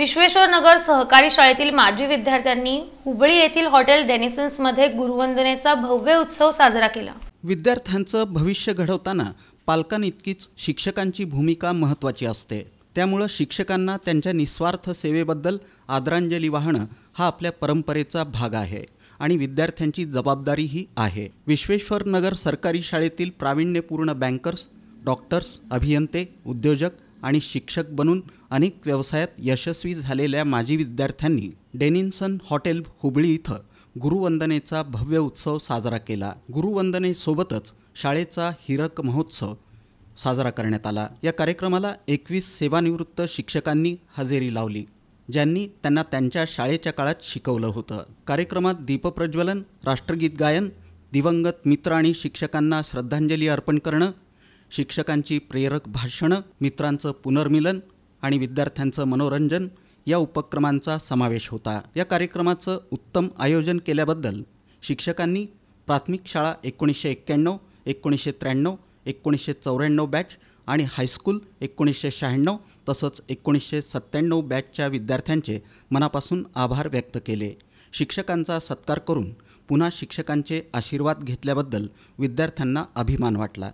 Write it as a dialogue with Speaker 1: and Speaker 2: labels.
Speaker 1: विश्वेश्वरनगर सहकारी शाळेतील माजी विद्यार्थ्यांनी हुबळी येथील हॉटेल डेनिसन्स मध्ये गुरुवंदनेचा भव्य उत्सव साजरा केला
Speaker 2: विद्यार्थ्यांचं भविष्य घडवताना पालकांइतकीच शिक्षकांची भूमिका महत्त्वाची असते त्यामुळं शिक्षकांना त्यांच्या निस्वार्थ सेवेबद्दल आदरांजली वाहणं हा आपल्या परंपरेचा भाग आहे आणि विद्यार्थ्यांची जबाबदारीही आहे विश्वेश्वरनगर सरकारी शाळेतील प्राविण्यपूर्ण बँकर्स डॉक्टर्स अभियंते उद्योजक आणि शिक्षक बनून अनेक व्यवसायात यशस्वी झालेल्या माजी विद्यार्थ्यांनी डेनिन्सन हॉटेल हुबळी इथं गुरुवंदनेचा भव्य उत्सव साजरा केला गुरुवंदनेसोबतच शाळेचा हिरक महोत्सव साजरा करण्यात आला या कार्यक्रमाला एकवीस सेवानिवृत्त शिक्षकांनी हजेरी लावली ज्यांनी त्यांना त्यांच्या शाळेच्या काळात शिकवलं होतं कार्यक्रमात दीपप्रज्वलन राष्ट्रगीत गायन दिवंगत मित्र आणि शिक्षकांना श्रद्धांजली अर्पण करणं शिक्षकांची प्रेरक भाषणं मित्रांचं पुनर्मिलन आणि विद्यार्थ्यांचं मनोरंजन या उपक्रमांचा समावेश होता या कार्यक्रमाचं उत्तम आयोजन केल्याबद्दल शिक्षकांनी प्राथमिक शाळा एकोणीसशे एक्क्याण्णव एकोणीसशे त्र्याण्णव एकोणीसशे चौऱ्याण्णव बॅच आणि हायस्कूल एकोणीसशे शहाण्णव तसंच एकोणीसशे सत्त्याण्णव बॅचच्या विद्यार्थ्यांचे मनापासून आभार व्यक्त केले शिक्षकांचा सत्कार करून पुन्हा
Speaker 3: शिक्षकांचे आशीर्वाद घेतल्याबद्दल विद्यार्थ्यांना अभिमान वाटला